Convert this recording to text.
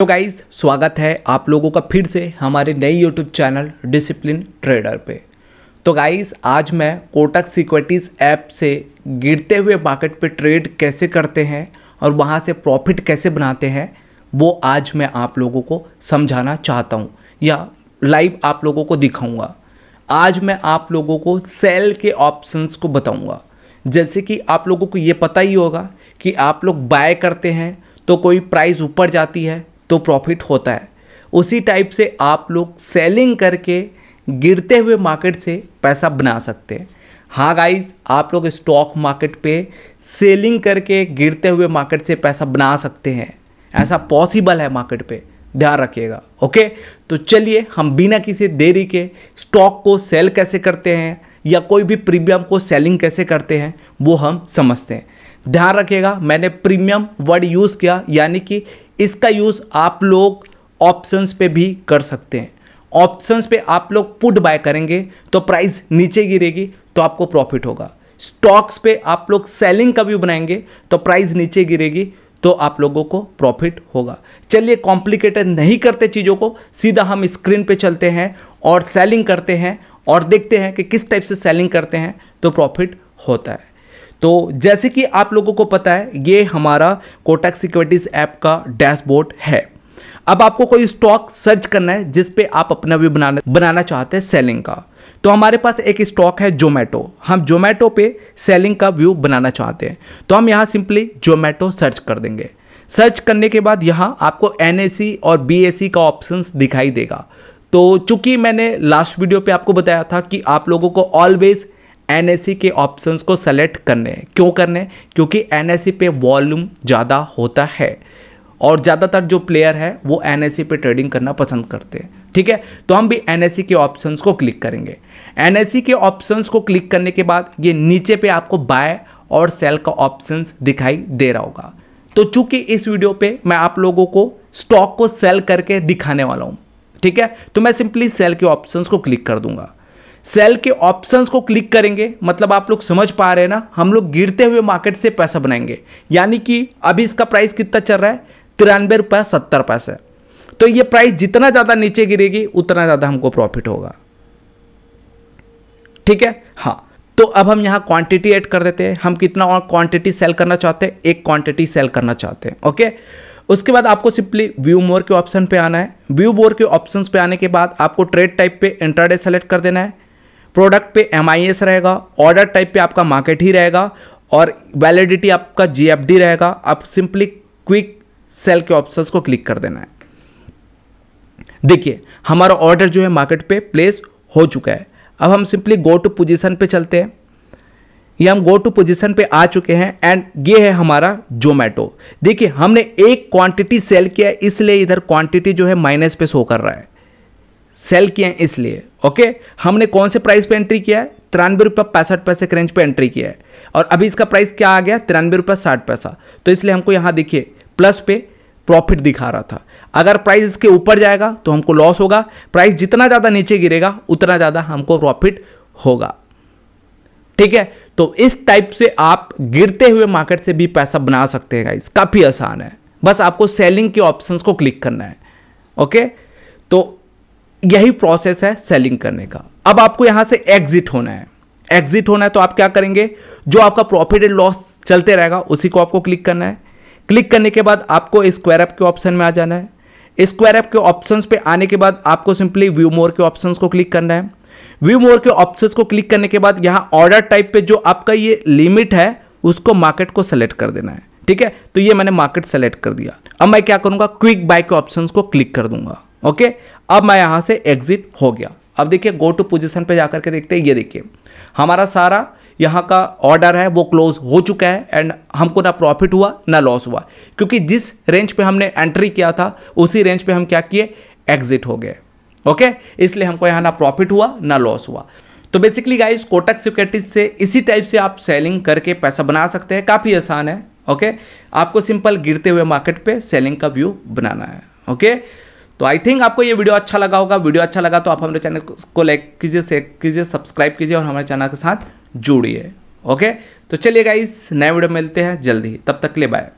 तो गाइज स्वागत है आप लोगों का फिर से हमारे नए यूट्यूब चैनल डिसिप्लिन ट्रेडर पे तो गाइज आज मैं कोटक सिक्योरिटीज़ ऐप से गिरते हुए मार्केट पे ट्रेड कैसे करते हैं और वहाँ से प्रॉफिट कैसे बनाते हैं वो आज मैं आप लोगों को समझाना चाहता हूँ या लाइव आप लोगों को दिखाऊँगा आज मैं आप लोगों को सेल के ऑप्शंस को बताऊँगा जैसे कि आप लोगों को ये पता ही होगा कि आप लोग बाय करते हैं तो कोई प्राइस ऊपर जाती है तो प्रॉफिट होता है उसी टाइप से आप लोग सेलिंग करके गिरते हुए मार्केट से पैसा बना सकते हैं हाँ गाइस आप लोग स्टॉक मार्केट पे सेलिंग करके गिरते हुए मार्केट से पैसा बना सकते हैं ऐसा पॉसिबल है मार्केट पे ध्यान रखिएगा ओके तो चलिए हम बिना किसी देरी के स्टॉक को सेल कैसे करते हैं या कोई भी प्रीमियम को सेलिंग कैसे करते हैं वो हम समझते हैं ध्यान रखिएगा मैंने प्रीमियम वर्ड यूज़ किया यानी कि इसका यूज़ आप लोग ऑप्शंस पे भी कर सकते हैं ऑप्शंस पे आप लोग पुट बाय करेंगे तो प्राइस नीचे गिरेगी तो आपको प्रॉफिट होगा स्टॉक्स पे आप लोग सेलिंग का व्यू बनाएंगे तो प्राइस नीचे गिरेगी तो आप लोगों को प्रॉफिट होगा चलिए कॉम्प्लिकेटेड नहीं करते चीज़ों को सीधा हम स्क्रीन पे चलते हैं और सेलिंग करते हैं और देखते हैं कि किस टाइप से सेलिंग करते हैं तो प्रॉफिट होता है तो जैसे कि आप लोगों को पता है ये हमारा कोटक सिक्योरिटीज़ ऐप का डैशबोर्ड है अब आपको कोई स्टॉक सर्च करना है जिस पे आप अपना व्यू बनाना बनाना चाहते हैं सेलिंग का तो हमारे पास एक स्टॉक है जोमेटो हम जोमेटो पे सेलिंग का व्यू बनाना चाहते हैं तो हम यहाँ सिंपली जोमेटो सर्च कर देंगे सर्च करने के बाद यहाँ आपको एन और बी का ऑप्शन दिखाई देगा तो चूंकि मैंने लास्ट वीडियो पे आपको बताया था कि आप लोगों को ऑलवेज एन e के ऑप्शंस को सेलेक्ट करने हैं क्यों करने हैं क्योंकि एन e पे वॉल्यूम ज़्यादा होता है और ज़्यादातर जो प्लेयर है वो एन e पे ट्रेडिंग करना पसंद करते हैं ठीक है तो हम भी एन के ऑप्शंस को क्लिक करेंगे एन के ऑप्शंस को क्लिक करने के बाद ये नीचे पे आपको बाय और सेल का ऑप्शंस दिखाई दे रहा होगा तो चूंकि इस वीडियो पे मैं आप लोगों को स्टॉक को सेल करके दिखाने वाला हूँ ठीक है तो मैं सिंपली सेल के ऑप्शंस को क्लिक कर दूंगा सेल के ऑप्शंस को क्लिक करेंगे मतलब आप लोग समझ पा रहे हैं ना हम लोग गिरते हुए मार्केट से पैसा बनाएंगे यानी कि अभी इसका प्राइस कितना चल रहा है तिरानवे रुपये सत्तर पैसे तो ये प्राइस जितना ज़्यादा नीचे गिरेगी उतना ज़्यादा हमको प्रॉफिट होगा ठीक है हाँ तो अब हम यहाँ क्वांटिटी ऐड कर देते हैं हम कितना और क्वांटिटी सेल करना चाहते हैं एक क्वांटिटी सेल करना चाहते हैं ओके उसके बाद आपको सिंपली व्यू मोर के ऑप्शन पे आना है व्यू मोर के ऑप्शन पे आने के बाद आपको ट्रेड टाइप पे इंटरडे सेलेक्ट कर देना है प्रोडक्ट पे एम रहेगा ऑर्डर टाइप पे आपका मार्केट ही रहेगा और वैलिडिटी आपका जी रहेगा आप सिंपली क्विक सेल के ऑप्शंस को क्लिक कर देना है देखिए हमारा ऑर्डर जो है मार्केट पे प्लेस हो चुका है अब हम सिंपली गो टू पोजीशन पे चलते हैं ये हम गो टू पोजीशन पे आ चुके हैं एंड ये है हमारा जोमेटो देखिए हमने एक क्वांटिटी सेल किया है इसलिए इधर क्वांटिटी जो है माइनस पे शो कर रहा है सेल किए हैं इसलिए ओके हमने कौन से प्राइस पे एंट्री किया है तिरानवे रुपये पैंसठ पैसे के रेंज पे एंट्री किया है और अभी इसका प्राइस क्या आ गया तिरानवे रुपये साठ पैसा तो इसलिए हमको यहाँ देखिए प्लस पे प्रॉफिट दिखा रहा था अगर प्राइस इसके ऊपर जाएगा तो हमको लॉस होगा प्राइस जितना ज़्यादा नीचे गिरेगा उतना ज़्यादा हमको प्रॉफिट होगा ठीक है तो इस टाइप से आप गिरते हुए मार्केट से भी पैसा बना सकते हैं गाइस काफ़ी आसान है बस आपको सेलिंग के ऑप्शंस को क्लिक करना है ओके तो यही प्रोसेस है सेलिंग करने का अब आपको यहां से एग्जिट होना है एग्जिट होना है तो आप क्या करेंगे जो आपका प्रॉफिट एंड लॉस चलते रहेगा उसी को आपको क्लिक करना है क्लिक करने के बाद आपको स्क्वायर अप के ऑप्शन में आ जाना है स्क्वायर अप के ऑप्शंस पे आने के बाद आपको सिंपली व्यू मोर के ऑप्शंस को क्लिक करना है व्यू मोर के ऑप्शंस को क्लिक करने के बाद यहाँ ऑर्डर टाइप पे जो आपका ये लिमिट है उसको मार्केट को सेलेक्ट कर देना है ठीक है तो ये मैंने मार्केट सेलेक्ट कर दिया अब मैं क्या करूँगा क्विक बाय के ऑप्शंस को क्लिक कर दूंगा ओके अब मैं यहाँ से एग्जिट हो गया अब देखिए गो टू पोजिशन पर जाकर के देखते हैं ये देखिए हमारा सारा यहाँ का ऑर्डर है वो क्लोज हो चुका है एंड हमको ना प्रॉफिट हुआ ना लॉस हुआ क्योंकि जिस रेंज पे हमने एंट्री किया था उसी रेंज पे हम क्या किए एग्जिट हो गए ओके इसलिए हमको यहाँ ना प्रॉफिट हुआ ना लॉस हुआ तो बेसिकली गाइस कोटक सिक्योरिटीज से इसी टाइप से आप सेलिंग करके पैसा बना सकते हैं काफ़ी आसान है ओके आपको सिंपल गिरते हुए मार्केट पर सेलिंग का व्यू बनाना है ओके तो आई थिंक आपको ये वीडियो अच्छा लगा होगा वीडियो अच्छा लगा तो आप हमारे चैनल को लाइक कीजिए शेयर कीजिए सब्सक्राइब कीजिए और हमारे चैनल के साथ जुड़िए ओके तो चलिए गाइस नए वीडियो मिलते हैं जल्दी तब तक ले बाय